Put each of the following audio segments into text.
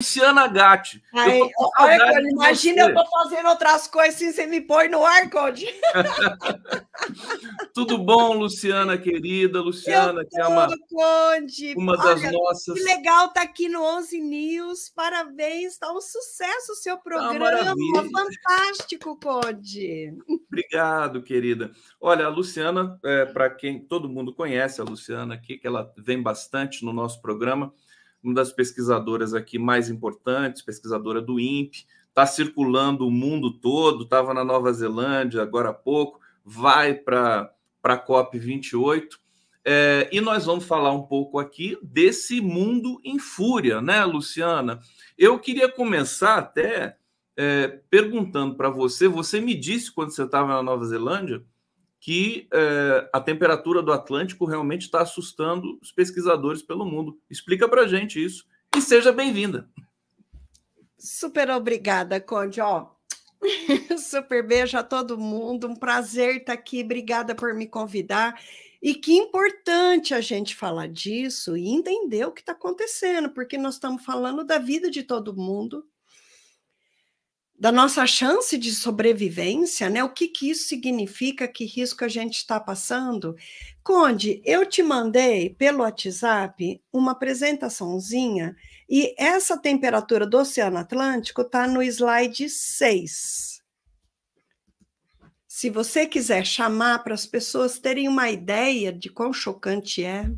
Luciana Gatti. Ai, eu imagina eu tô fazendo outras coisas assim, e você me põe no Orcon. Tudo bom, Luciana querida? Luciana, que é uma, Conde. uma das nossas. Que legal tá aqui no 11 News. Parabéns, tá um sucesso o seu tá programa. Ah, fantástico, Conde. Obrigado, querida. Olha, a Luciana, é, para quem todo mundo conhece, a Luciana aqui, que ela vem bastante no nosso programa uma das pesquisadoras aqui mais importantes, pesquisadora do INPE, está circulando o mundo todo, estava na Nova Zelândia agora há pouco, vai para a COP28. É, e nós vamos falar um pouco aqui desse mundo em fúria, né, Luciana? Eu queria começar até é, perguntando para você: você me disse quando você estava na Nova Zelândia que é, a temperatura do Atlântico realmente está assustando os pesquisadores pelo mundo. Explica para gente isso e seja bem-vinda. Super obrigada, Conde. Ó, super beijo a todo mundo. Um prazer estar aqui. Obrigada por me convidar. E que importante a gente falar disso e entender o que está acontecendo, porque nós estamos falando da vida de todo mundo, da nossa chance de sobrevivência, né? O que, que isso significa, que risco a gente está passando? Conde, eu te mandei pelo WhatsApp uma apresentaçãozinha e essa temperatura do Oceano Atlântico está no slide 6. Se você quiser chamar para as pessoas terem uma ideia de quão chocante é.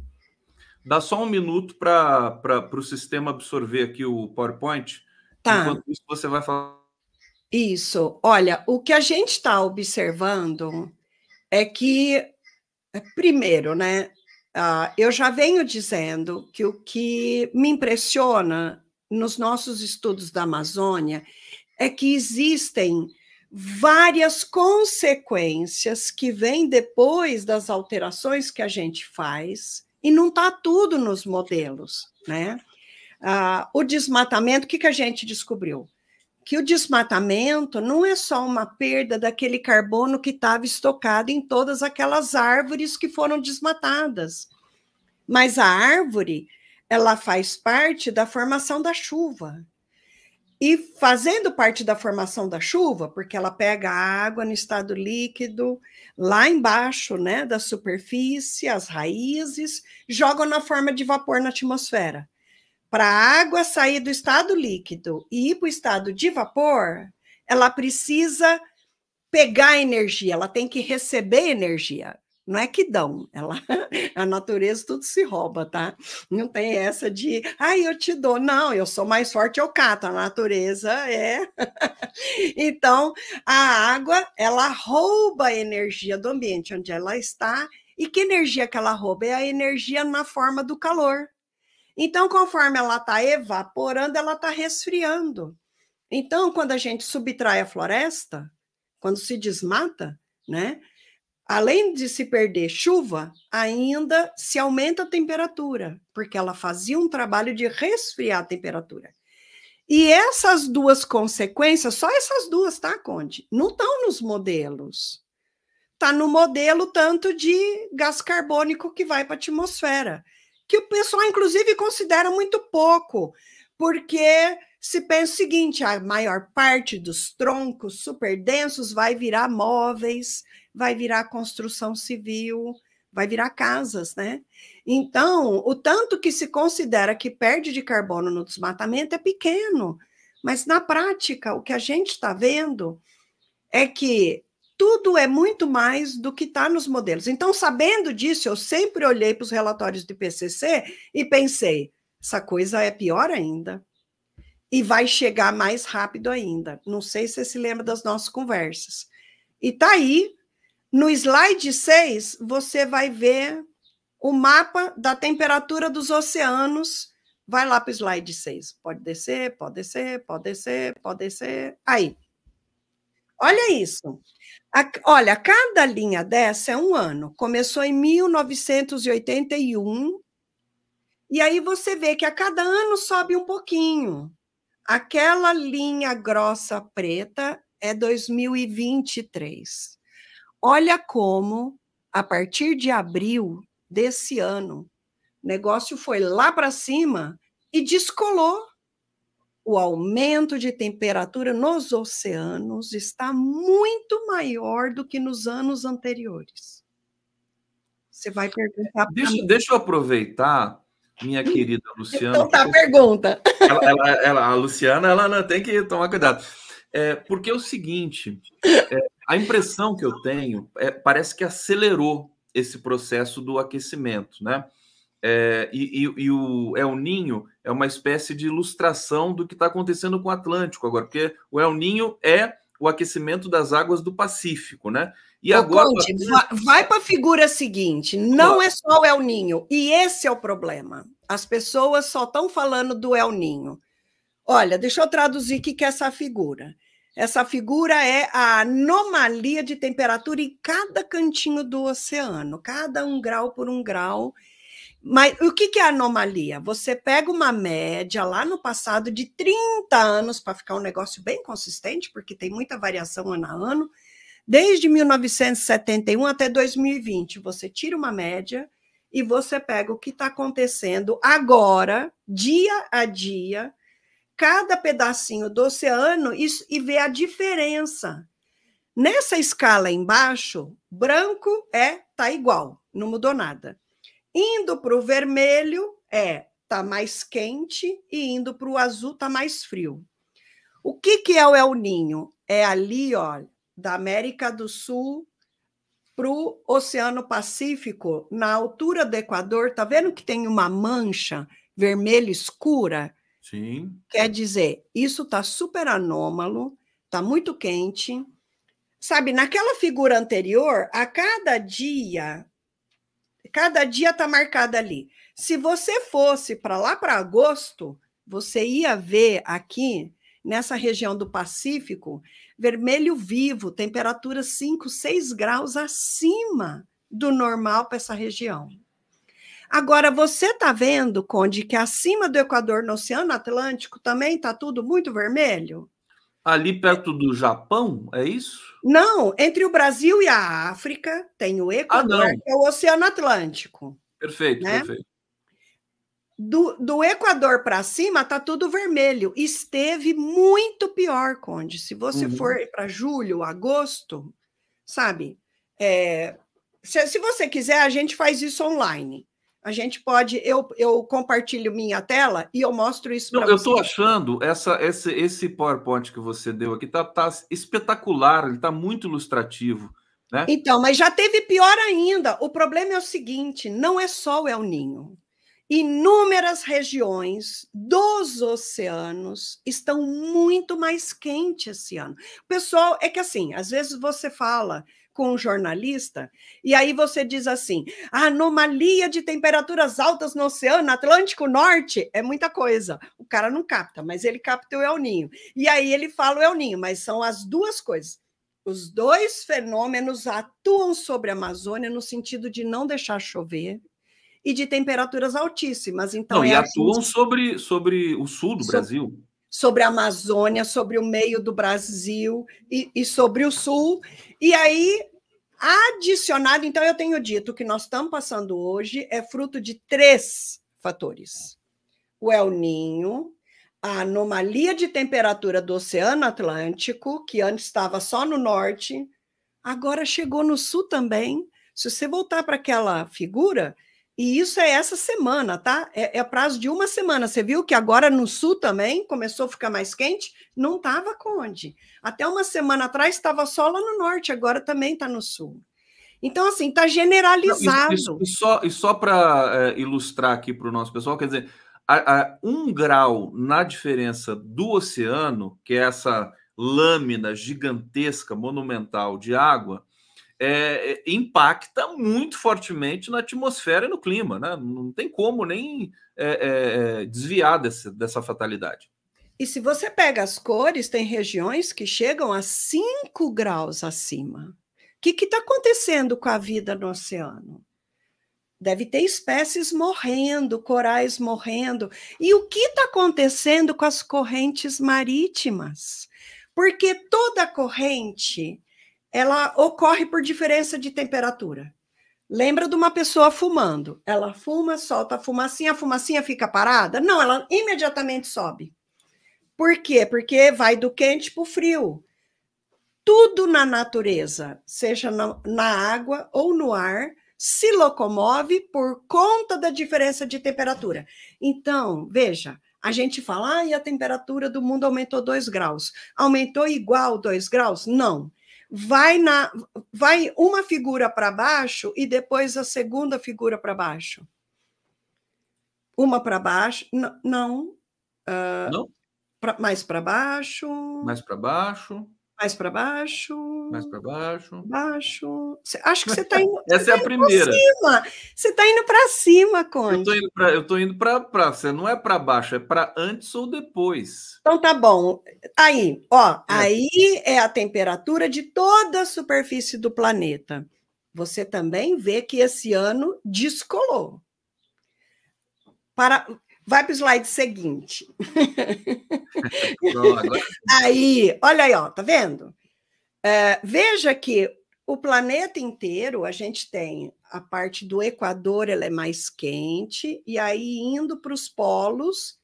Dá só um minuto para o sistema absorver aqui o PowerPoint. Tá. Enquanto isso, você vai falar isso. Olha, o que a gente está observando é que, é, primeiro, né, uh, eu já venho dizendo que o que me impressiona nos nossos estudos da Amazônia é que existem várias consequências que vêm depois das alterações que a gente faz, e não está tudo nos modelos, né? o desmatamento, o que, que a gente descobriu? que o desmatamento não é só uma perda daquele carbono que estava estocado em todas aquelas árvores que foram desmatadas, mas a árvore ela faz parte da formação da chuva. E fazendo parte da formação da chuva, porque ela pega a água no estado líquido, lá embaixo, né, da superfície, as raízes, jogam na forma de vapor na atmosfera para a água sair do estado líquido e ir para o estado de vapor, ela precisa pegar energia, ela tem que receber energia. Não é que dão, ela, a natureza tudo se rouba, tá? Não tem essa de, ai, ah, eu te dou. Não, eu sou mais forte, eu cato. A natureza é. então, a água, ela rouba a energia do ambiente onde ela está. E que energia que ela rouba? É a energia na forma do calor. Então, conforme ela está evaporando, ela está resfriando. Então, quando a gente subtrai a floresta, quando se desmata, né? Além de se perder chuva, ainda se aumenta a temperatura, porque ela fazia um trabalho de resfriar a temperatura. E essas duas consequências, só essas duas, tá, Conde? Não estão nos modelos. Está no modelo tanto de gás carbônico que vai para a atmosfera que o pessoal, inclusive, considera muito pouco, porque se pensa o seguinte: a maior parte dos troncos super densos vai virar móveis, vai virar construção civil, vai virar casas, né? Então, o tanto que se considera que perde de carbono no desmatamento é pequeno, mas na prática, o que a gente está vendo é que tudo é muito mais do que está nos modelos. Então, sabendo disso, eu sempre olhei para os relatórios do IPCC e pensei: essa coisa é pior ainda e vai chegar mais rápido ainda. Não sei se você se lembra das nossas conversas. E tá aí, no slide 6, você vai ver o mapa da temperatura dos oceanos. Vai lá para o slide 6. Pode descer, pode descer, pode descer, pode descer. Aí. Olha isso. A, olha, cada linha dessa é um ano. Começou em 1981. E aí você vê que a cada ano sobe um pouquinho. Aquela linha grossa preta é 2023. Olha como, a partir de abril desse ano, o negócio foi lá para cima e descolou o aumento de temperatura nos oceanos está muito maior do que nos anos anteriores. Você vai é, perguntar. Deixa, deixa eu aproveitar, minha querida Luciana. Então tá a pergunta. Ela, ela, ela, a Luciana, ela não né, tem que tomar cuidado. É, porque é o seguinte, é, a impressão que eu tenho é, parece que acelerou esse processo do aquecimento, né? É, e, e, e, o El Ninho é uma espécie de ilustração do que está acontecendo com o Atlântico agora, porque o El Ninho é o aquecimento das águas do Pacífico, né? E Ô, agora Conte, vai para a figura seguinte, não é só o El Ninho, e esse é o problema. As pessoas só estão falando do El Ninho. Olha, deixa eu traduzir o que, que é essa figura. Essa figura é a anomalia de temperatura em cada cantinho do oceano, cada um grau por um grau mas o que, que é anomalia? Você pega uma média lá no passado de 30 anos para ficar um negócio bem consistente, porque tem muita variação ano a ano, desde 1971 até 2020. Você tira uma média e você pega o que está acontecendo agora, dia a dia, cada pedacinho do oceano e, e vê a diferença. Nessa escala embaixo, branco é tá igual, não mudou nada. Indo para o vermelho, é tá mais quente e indo para o azul tá mais frio. O que, que é o El Ninho? É ali, ó, da América do Sul para o Oceano Pacífico, na altura do Equador, tá vendo que tem uma mancha vermelha escura? Sim. Quer dizer, isso tá super anômalo, tá muito quente. Sabe, naquela figura anterior, a cada dia Cada dia está marcado ali. Se você fosse para lá para agosto, você ia ver aqui nessa região do Pacífico, vermelho vivo, temperatura 5, 6 graus acima do normal para essa região. Agora, você está vendo, Conde, que acima do Equador, no Oceano Atlântico, também está tudo muito vermelho? Ali é. perto do Japão, é isso? Não, entre o Brasil e a África tem o ah, Equador, ah, que é o Oceano Atlântico. Perfeito, né? perfeito. Do, do Equador para cima tá tudo vermelho. Esteve muito pior, Conde. Se você uhum. for para julho, agosto, sabe? É, se, se você quiser, a gente faz isso online. A gente pode, eu, eu compartilho minha tela e eu mostro isso para Eu estou achando essa, esse, esse PowerPoint que você deu aqui está tá espetacular, ele está muito ilustrativo. Né? Então, mas já teve pior ainda. O problema é o seguinte: não é só o El Ninho. Inúmeras regiões dos oceanos estão muito mais quentes esse ano. Pessoal, é que assim, às vezes você fala com um jornalista, e aí você diz assim: anomalia de temperaturas altas no Oceano Atlântico Norte é muita coisa. O cara não capta, mas ele capta o El Ninho. E aí ele fala o El Ninho, mas são as duas coisas. Os dois fenômenos atuam sobre a Amazônia no sentido de não deixar chover e de temperaturas altíssimas. Então, não, é e assim atuam assim... sobre, sobre o sul do so... Brasil sobre a Amazônia, sobre o meio do Brasil e, e sobre o Sul. E aí, adicionado, então eu tenho dito que nós estamos passando hoje é fruto de três fatores: o El Ninho, a anomalia de temperatura do Oceano Atlântico, que antes estava só no norte, agora chegou no sul também. Se você voltar para aquela figura, e isso é essa semana, tá? É, é, prazo de uma semana. Você viu que agora no sul também começou a ficar mais quente? Não estava onde. Até uma semana atrás estava só lá no norte, agora também está no sul. Então, assim, está generalizado. e só, e só para é, ilustrar aqui para o nosso pessoal, quer dizer, a, a, um grau na diferença do oceano, que é essa lâmina gigantesca, monumental de água, é, é, impacta muito fortemente na atmosfera e no clima, né? Não tem como nem é, é, é, desviar desse, dessa fatalidade. E se você pega as cores, tem regiões que chegam a 5 graus acima. O que está acontecendo com a vida no oceano? Deve ter espécies morrendo, corais morrendo. E o que está acontecendo com as correntes marítimas? Porque toda corrente ela ocorre por diferença de temperatura. Lembra de uma pessoa fumando? Ela fuma, solta a fumacinha, a fumacinha fica parada? Não, ela imediatamente sobe. Por quê? Porque vai do quente para o frio. Tudo na natureza, seja na, na água ou no ar, se locomove por conta da diferença de temperatura. Então, veja, a gente fala, ah, e a temperatura do mundo aumentou 2 graus. Aumentou igual 2 graus? Não vai na vai uma figura para baixo e depois a segunda figura para baixo. Uma para baixo, não. não. Uh, ah, não? Pra, mais para baixo. Mais para baixo. Mais para baixo. Mais para baixo. Baixo. Acho que você está indo. Essa é tá é a primeira. Você está indo para cima, Conde. Eu estou indo para pra, você não é para baixo, é para antes ou depois. Então tá bom. Aí, ó, é. aí é a temperatura de toda a superfície do planeta. Você também vê que esse ano descolou. Para Vai para o slide seguinte. aí, olha aí, ó, tá vendo? É, veja que o planeta inteiro a gente tem a parte do Equador, ela é mais quente, e aí indo para os polos,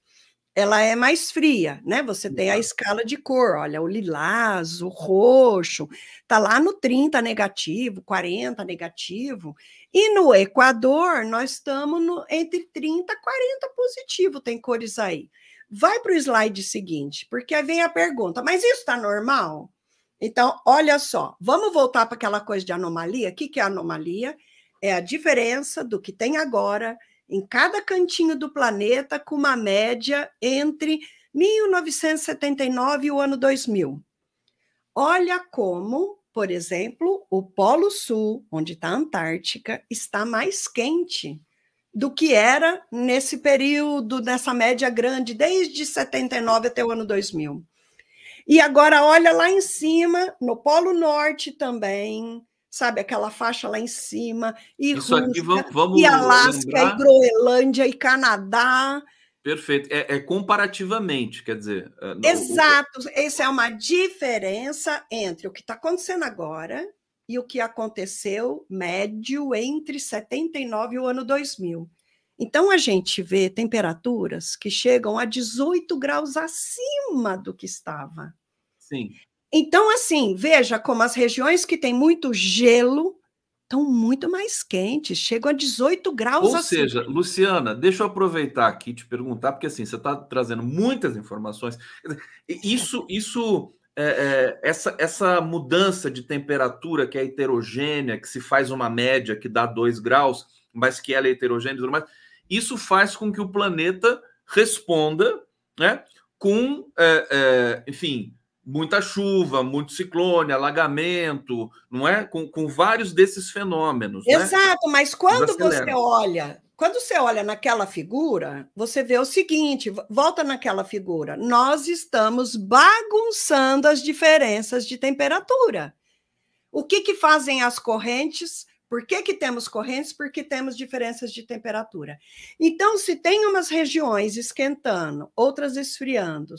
ela é mais fria, né? Você tem a escala de cor, olha, o lilás, o roxo, tá lá no 30 negativo, 40 negativo. E no Equador, nós estamos no, entre 30 e 40 positivo, tem cores aí. Vai para o slide seguinte, porque aí vem a pergunta, mas isso está normal? Então, olha só, vamos voltar para aquela coisa de anomalia. O que, que é anomalia? É a diferença do que tem agora em cada cantinho do planeta, com uma média entre 1979 e o ano 2000. Olha como, por exemplo, o Polo Sul, onde está a Antártica, está mais quente do que era nesse período, nessa média grande, desde 79 até o ano 2000. E agora olha lá em cima, no Polo Norte também, sabe, aquela faixa lá em cima, e Isso Rússia, vamos, vamos e Alasca, e Groenlândia, e Canadá. Perfeito, é, é comparativamente, quer dizer. É, Exato, essa é uma diferença entre o que está acontecendo agora e o que aconteceu médio entre 79 e o ano 2000. Então a gente vê temperaturas que chegam a 18 graus acima do que estava. Sim. Então, assim, veja como as regiões que têm muito gelo estão muito mais quentes, chegam a 18 graus. Ou assim. seja, Luciana, deixa eu aproveitar aqui e te perguntar, porque assim, você está trazendo muitas informações. Isso, isso é, é, essa, essa mudança de temperatura que é heterogênea, que se faz uma média que dá 2 graus, mas que ela é heterogênea e tudo mais, isso faz com que o planeta responda né, com, é, é enfim, muita chuva, muito ciclone, alagamento, não é? Com, com vários desses fenômenos. Né? Exato, né? mas quando você olha, quando você olha naquela figura, você vê o seguinte: volta naquela figura, nós estamos bagunçando as diferenças de temperatura. O que, que fazem as correntes? Por que, que temos correntes? Porque temos diferenças de temperatura. Então, se tem umas regiões esquentando, outras esfriando,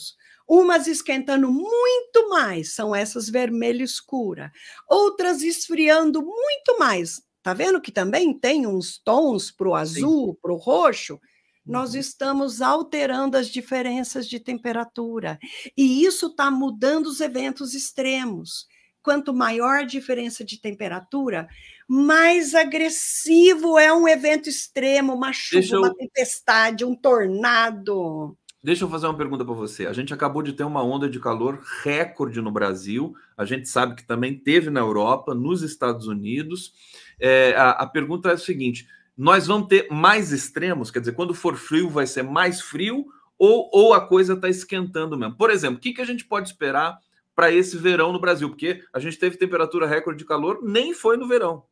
umas esquentando muito mais, são essas vermelho escura, outras esfriando muito mais. Tá vendo que também tem uns tons para o azul, para o roxo? nós uhum. estamos alterando as diferenças de temperatura. E isso está mudando os eventos extremos quanto maior a diferença de temperatura, mais agressivo é um evento extremo, uma chuva, eu... uma tempestade, um tornado. Deixa eu fazer uma pergunta para você. A gente acabou de ter uma onda de calor recorde no Brasil. A gente sabe que também teve na Europa, nos Estados Unidos. É, a, a pergunta é a seguinte: nós vamos ter mais extremos? Quer dizer, quando for frio, vai ser mais frio ou, ou a coisa está esquentando mesmo? Por exemplo, o que, que a gente pode esperar para esse verão no Brasil, porque a gente teve temperatura recorde de calor, nem foi no verão.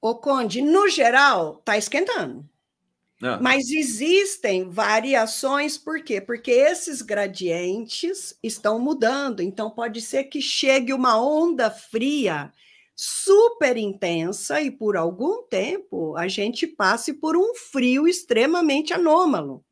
O Conde, no geral, está esquentando. Ah. Mas existem variações, por quê? Porque esses gradientes estão mudando, então pode ser que chegue uma onda fria super intensa e por algum tempo a gente passe por um frio extremamente anômalo.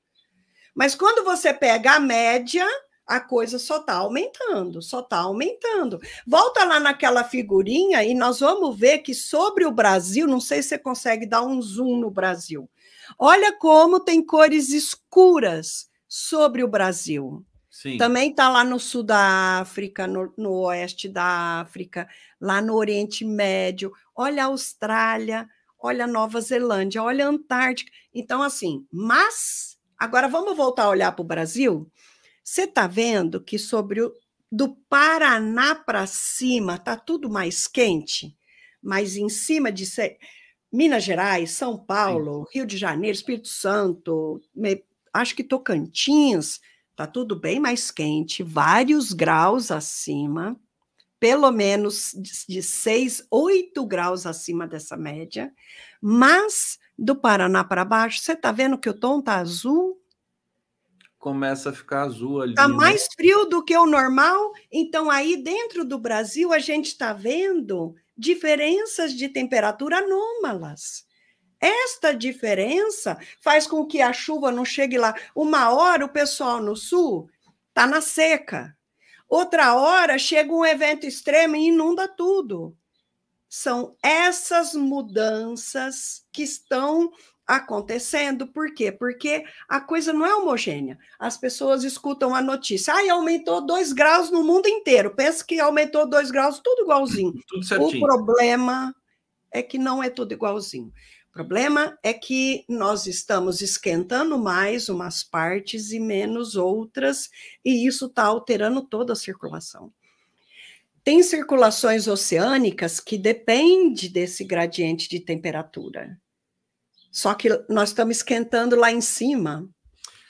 Mas quando você pega a média, a coisa só está aumentando, só está aumentando. Volta lá naquela figurinha e nós vamos ver que sobre o Brasil, não sei se você consegue dar um zoom no Brasil. Olha como tem cores escuras sobre o Brasil. Sim. Também está lá no sul da África, no, no oeste da África, lá no Oriente Médio. Olha a Austrália, olha a Nova Zelândia, olha a Antártica. Então, assim, mas agora vamos voltar a olhar para o Brasil você está vendo que sobre o do Paraná para cima tá tudo mais quente, mas em cima de Minas Gerais, São Paulo, Sim. Rio de Janeiro, Espírito Santo, acho que Tocantins, tá tudo bem mais quente, vários graus acima, pelo menos de 6, 8 graus acima dessa média, mas do Paraná para baixo, você tá vendo que o tom tá azul, começa a ficar azul ali. Está né? mais frio do que o normal, então aí dentro do Brasil a gente está vendo diferenças de temperatura anômalas. Esta diferença faz com que a chuva não chegue lá. Uma hora o pessoal no sul está na seca, outra hora chega um evento extremo e inunda tudo. São essas mudanças que estão acontecendo. Por quê? Porque a coisa não é homogênea. As pessoas escutam a notícia. Ah, aumentou dois graus no mundo inteiro. Pensa que aumentou dois graus, tudo igualzinho. Tudo certinho. O problema é que não é tudo igualzinho. O problema é que nós estamos esquentando mais umas partes e menos outras, e isso está alterando toda a circulação. Tem circulações oceânicas que depende desse gradiente de temperatura. Só que nós estamos esquentando lá em cima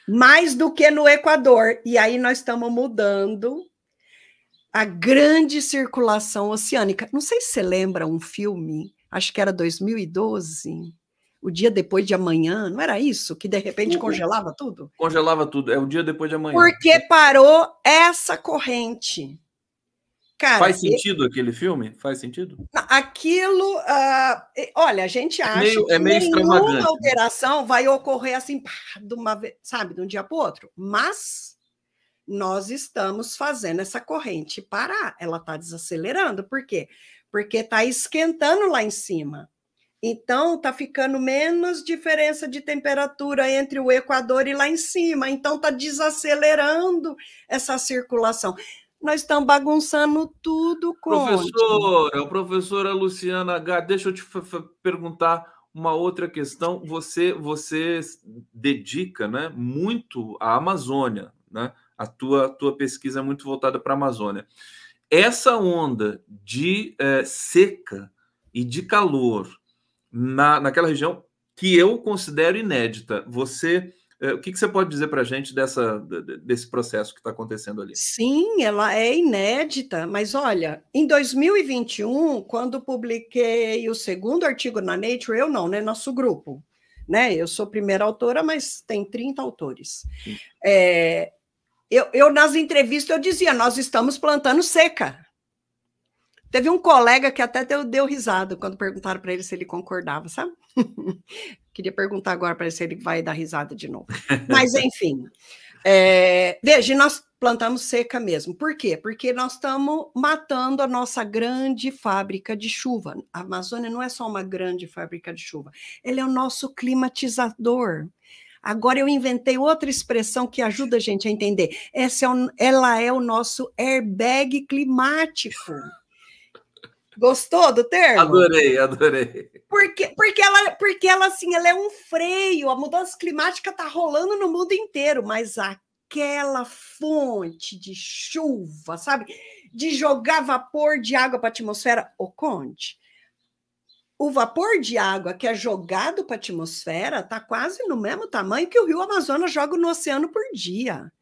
mais do que no Equador. E aí nós estamos mudando a grande circulação oceânica. Não sei se você lembra um filme, acho que era 2012, o dia depois de amanhã, não era isso? Que de repente congelava tudo? Congelava tudo, é o dia depois de amanhã. Porque parou essa corrente. Cara, Faz sentido aquele filme? Faz sentido? Aquilo, uh, olha, a gente é acha é meio, que é meio nenhuma né? alteração vai ocorrer assim, pá, de uma vez, sabe, de um dia para o outro. Mas nós estamos fazendo essa corrente parar. Ela está desacelerando. Por quê? Porque está esquentando lá em cima. Então, está ficando menos diferença de temperatura entre o Equador e lá em cima. Então, está desacelerando essa circulação. Nós estamos bagunçando tudo com. Professora, professora Luciana H, deixa eu te perguntar uma outra questão. Você você dedica né, muito à Amazônia, né? A tua, tua pesquisa é muito voltada para a Amazônia. Essa onda de é, seca e de calor na, naquela região que eu considero inédita, você eh, o que, que você pode dizer para a gente dessa, desse processo que está acontecendo ali? Sim, ela é inédita, mas olha, em 2021, quando publiquei o segundo artigo na Nature, eu não, né? Nosso grupo. Né? Eu sou primeira autora, mas tem 30 autores. É, eu, eu, nas entrevistas, eu dizia, nós estamos plantando seca. Teve um colega que até deu, deu risada quando perguntaram para ele se ele concordava, sabe? Queria perguntar agora para ver se ele vai dar risada de novo. Mas, enfim. É, veja, nós plantamos seca mesmo. Por quê? Porque nós estamos matando a nossa grande fábrica de chuva. A Amazônia não é só uma grande fábrica de chuva, ela é o nosso climatizador. Agora eu inventei outra expressão que ajuda a gente a entender. Essa é o, ela é o nosso airbag climático. Gostou do termo? Adorei, adorei. Porque, porque, ela, porque ela, assim, ela é um freio. A mudança climática está rolando no mundo inteiro, mas aquela fonte de chuva, sabe? De jogar vapor de água para a atmosfera. o Conte, o vapor de água que é jogado para a atmosfera está quase no mesmo tamanho que o rio Amazonas joga no oceano por dia.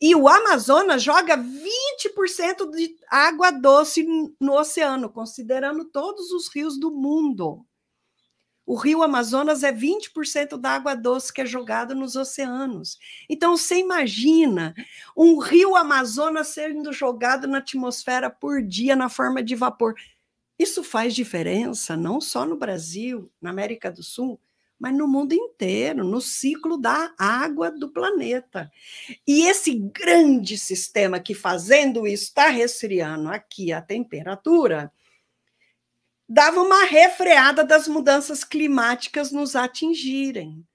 E o Amazonas joga 20% de água doce no oceano, considerando todos os rios do mundo. O rio Amazonas é 20% da água doce que é jogada nos oceanos. Então, você imagina um rio Amazonas sendo jogado na atmosfera por dia na forma de vapor. Isso faz diferença não só no Brasil, na América do Sul, mas no mundo inteiro, no ciclo da água do planeta. E esse grande sistema que, fazendo isso, está resfriando aqui a temperatura, dava uma refreada das mudanças climáticas nos atingirem.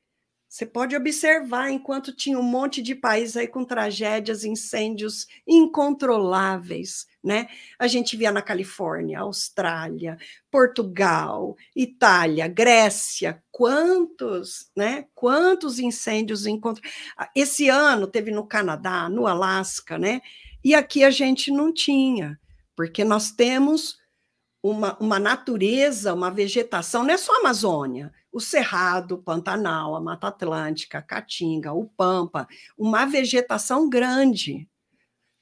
Você pode observar, enquanto tinha um monte de país aí com tragédias, incêndios incontroláveis, né? A gente via na Califórnia, Austrália, Portugal, Itália, Grécia, quantos, né? Quantos incêndios encontram. Ah, esse ano teve no Canadá, no Alasca, né? E aqui a gente não tinha, porque nós temos uma, uma natureza, uma vegetação, não é só a Amazônia, o Cerrado, o Pantanal, a Mata Atlântica, a Caatinga, o Pampa, uma vegetação grande,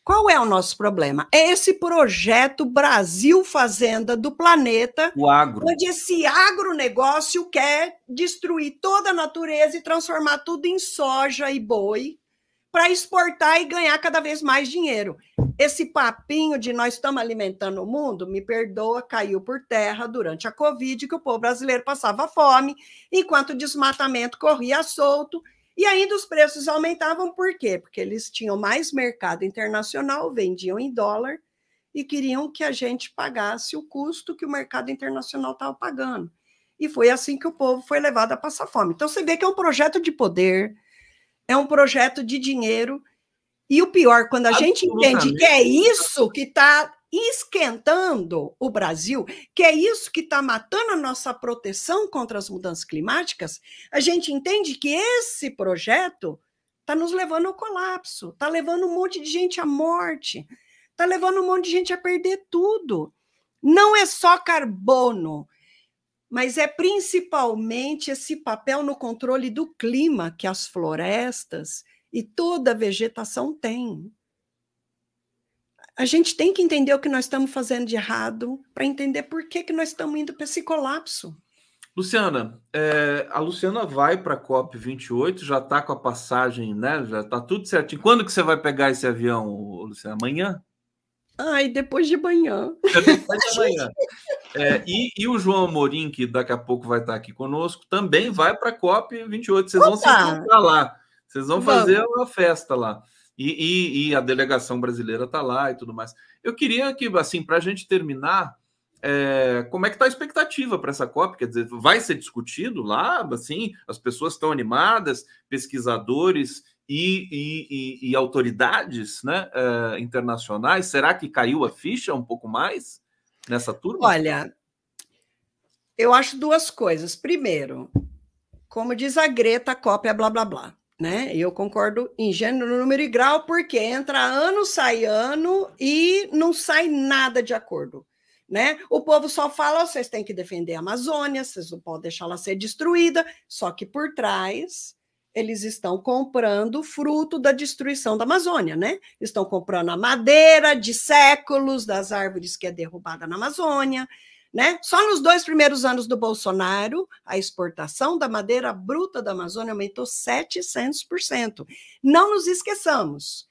qual é o nosso problema? É esse projeto Brasil Fazenda do planeta, o agro. onde esse agronegócio quer destruir toda a natureza e transformar tudo em soja e boi para exportar e ganhar cada vez mais dinheiro. Esse papinho de nós estamos alimentando o mundo, me perdoa, caiu por terra durante a Covid, que o povo brasileiro passava fome, enquanto o desmatamento corria solto e ainda os preços aumentavam, por quê? Porque eles tinham mais mercado internacional, vendiam em dólar e queriam que a gente pagasse o custo que o mercado internacional estava pagando. E foi assim que o povo foi levado a passar fome. Então você vê que é um projeto de poder, é um projeto de dinheiro. E o pior, quando a gente entende que é isso que está esquentando o Brasil, que é isso que está matando a nossa proteção contra as mudanças climáticas, a gente entende que esse projeto está nos levando ao colapso, está levando um monte de gente à morte, está levando um monte de gente a perder tudo. Não é só carbono, mas é principalmente esse papel no controle do clima que as florestas e toda a vegetação têm a gente tem que entender o que nós estamos fazendo de errado para entender por que, que nós estamos indo para esse colapso. Luciana, é, a Luciana vai para a COP 28, já está com a passagem, né? Já está tudo certinho. Quando que você vai pegar esse avião, Luciana? Amanhã? Ai, depois de amanhã. É, depois de manhã. É, e, e, o João Amorim, que daqui a pouco vai estar tá aqui conosco, também vai para a COP 28. Vocês Opa! vão se encontrar lá. Vocês vão Vamos. fazer uma festa lá. E, e, e a delegação brasileira está lá e tudo mais. Eu queria que, assim, para a gente terminar, é, como é que está a expectativa para essa COP? Quer dizer, vai ser discutido lá, assim, as pessoas estão animadas, pesquisadores e, e, e, e autoridades né, é, internacionais. Será que caiu a ficha um pouco mais nessa turma? Olha, eu acho duas coisas. Primeiro, como diz a Greta, a COP é blá blá blá né? Eu concordo em gênero, número e grau, porque entra ano, sai ano e não sai nada de acordo. Né? O povo só fala: vocês têm que defender a Amazônia, vocês não podem deixá-la ser destruída. Só que por trás eles estão comprando fruto da destruição da Amazônia, né? Estão comprando a madeira de séculos das árvores que é derrubada na Amazônia, né? Só nos dois primeiros anos do Bolsonaro, a exportação da madeira bruta da Amazônia aumentou 700%. Não nos esqueçamos.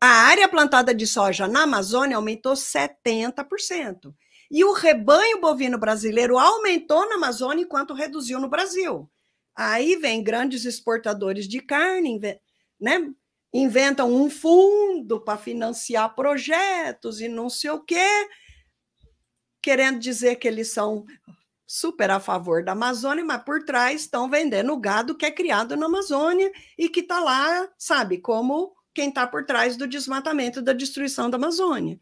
A área plantada de soja na Amazônia aumentou 70%. E o rebanho bovino brasileiro aumentou na Amazônia enquanto reduziu no Brasil. Aí vem grandes exportadores de carne, né? inventam um fundo para financiar projetos e não sei o quê querendo dizer que eles são super a favor da Amazônia, mas por trás estão vendendo o gado que é criado na Amazônia e que está lá, sabe, como quem está por trás do desmatamento, da destruição da Amazônia.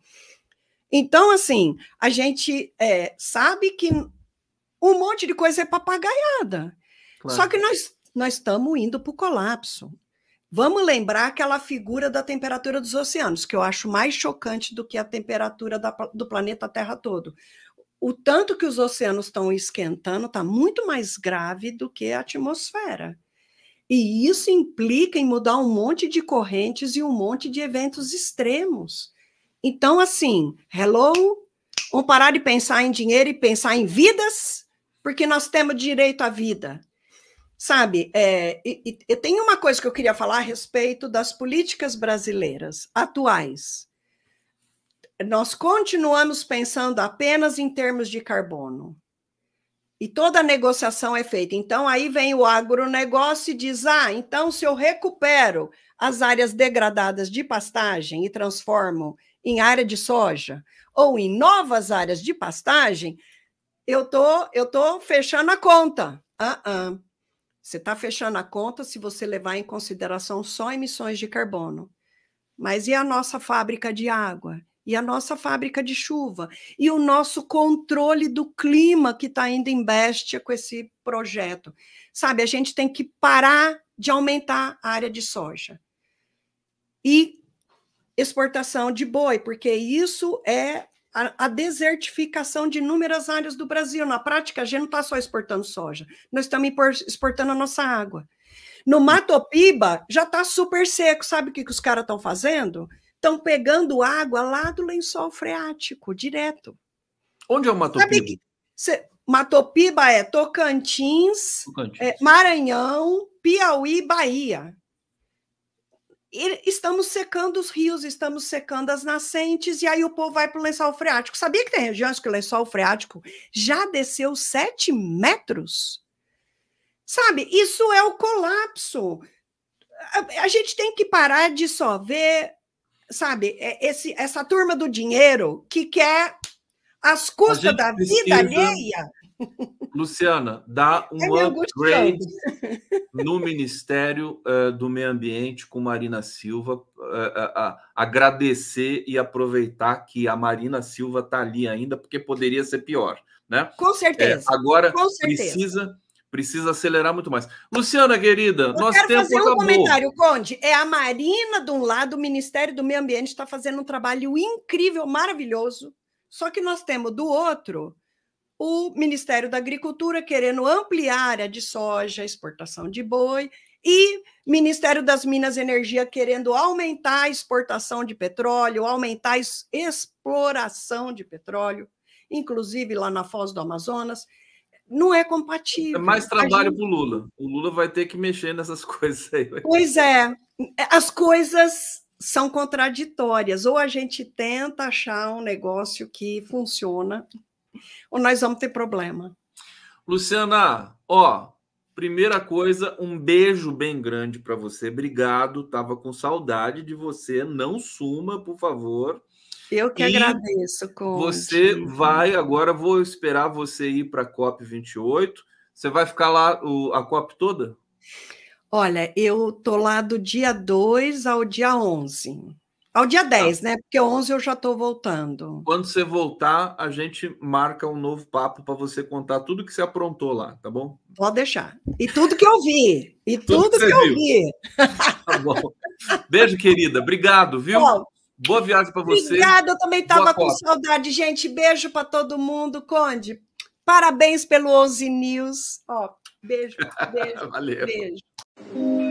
Então, assim, a gente é, sabe que um monte de coisa é papagaiada. Claro. Só que nós, nós estamos indo para o colapso. Vamos lembrar aquela figura da temperatura dos oceanos, que eu acho mais chocante do que a temperatura da, do planeta Terra todo. O tanto que os oceanos estão esquentando está muito mais grave do que a atmosfera. E isso implica em mudar um monte de correntes e um monte de eventos extremos. Então, assim, hello, vamos parar de pensar em dinheiro e pensar em vidas, porque nós temos direito à vida. Sabe, é, e, e tem uma coisa que eu queria falar a respeito das políticas brasileiras atuais. Nós continuamos pensando apenas em termos de carbono. E toda a negociação é feita. Então, aí vem o agronegócio e diz: ah, então se eu recupero as áreas degradadas de pastagem e transformo em área de soja ou em novas áreas de pastagem, eu tô, eu tô fechando a conta. Uh -uh. Você está fechando a conta se você levar em consideração só emissões de carbono. Mas e a nossa fábrica de água? E a nossa fábrica de chuva? E o nosso controle do clima que está indo em bestia com esse projeto? Sabe, a gente tem que parar de aumentar a área de soja. E exportação de boi, porque isso é a, a desertificação de inúmeras áreas do Brasil. Na prática, a gente não está só exportando soja, nós estamos exportando a nossa água. No Mato Piba, já está super seco. Sabe o que, que os caras estão fazendo? Estão pegando água lá do lençol freático, direto. Onde é o Mato Matopiba Piba? Que, cê, Mato Piba é Tocantins, Tocantins. É, Maranhão, Piauí, Bahia estamos secando os rios, estamos secando as nascentes, e aí o povo vai para o lençol freático. Sabia que tem regiões que o lençol freático já desceu 7 metros? Sabe, isso é o colapso. A, a gente tem que parar de só ver, sabe, é, esse, essa turma do dinheiro que quer, às custas da vida precisa... alheia, Luciana, dá um é upgrade no Ministério uh, do Meio Ambiente com Marina Silva. Uh, uh, agradecer e aproveitar que a Marina Silva está ali ainda, porque poderia ser pior. Né? Com é, certeza. É, agora com certeza. precisa precisa acelerar muito mais. Luciana, querida, Eu temos quero fazer um acabou. comentário, Conde. É a Marina, de um lado, o Ministério do Meio Ambiente está fazendo um trabalho incrível, maravilhoso. Só que nós temos, do outro, o Ministério da Agricultura querendo ampliar a de soja, exportação de boi, e Ministério das Minas e Energia querendo aumentar a exportação de petróleo, aumentar a exploração de petróleo, inclusive lá na Foz do Amazonas. Não é compatível. É mais trabalho para o Lula. O Lula vai ter que mexer nessas coisas aí. Pois é, as coisas são contraditórias. Ou a gente tenta achar um negócio que funciona ou nós vamos ter problema. Luciana, ó, primeira coisa, um beijo bem grande para você. Obrigado, tava com saudade de você. Não suma, por favor. Eu que e agradeço, Conte. Você vai agora, vou esperar você ir para a COP 28. Você vai ficar lá o, a COP toda? Olha, eu tô lá do dia 2 ao dia 11. Ao dia 10, tá. né? Porque 11 eu já estou voltando. Quando você voltar, a gente marca um novo papo para você contar tudo que você aprontou lá, tá bom? Pode deixar. E tudo que eu vi. E tudo, tudo que, que eu vi. Tá bom. Beijo, querida. Obrigado, viu? Bom, Boa viagem para você. Obrigada, eu também estava com saudade. Gente, beijo para todo mundo. Conde, parabéns pelo 11 News. Ó, beijo, beijo. Valeu. Beijo.